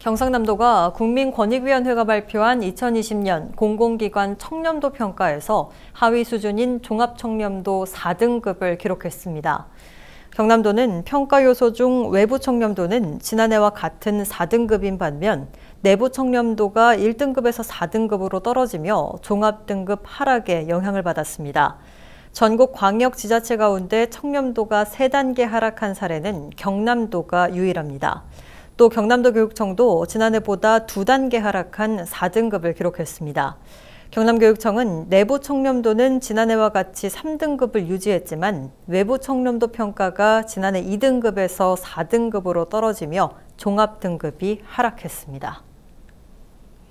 경상남도가 국민권익위원회가 발표한 2020년 공공기관 청렴도 평가에서 하위 수준인 종합청렴도 4등급을 기록했습니다. 경남도는 평가 요소 중 외부 청렴도는 지난해와 같은 4등급인 반면 내부 청렴도가 1등급에서 4등급으로 떨어지며 종합등급 하락에 영향을 받았습니다. 전국 광역 지자체 가운데 청렴도가 3단계 하락한 사례는 경남도가 유일합니다. 또 경남도 교육청도 지난해보다 두 단계 하락한 4등급을 기록했습니다. 경남교육청은 내부 청렴도는 지난해와 같이 3등급을 유지했지만 외부 청렴도 평가가 지난해 2등급에서 4등급으로 떨어지며 종합등급이 하락했습니다.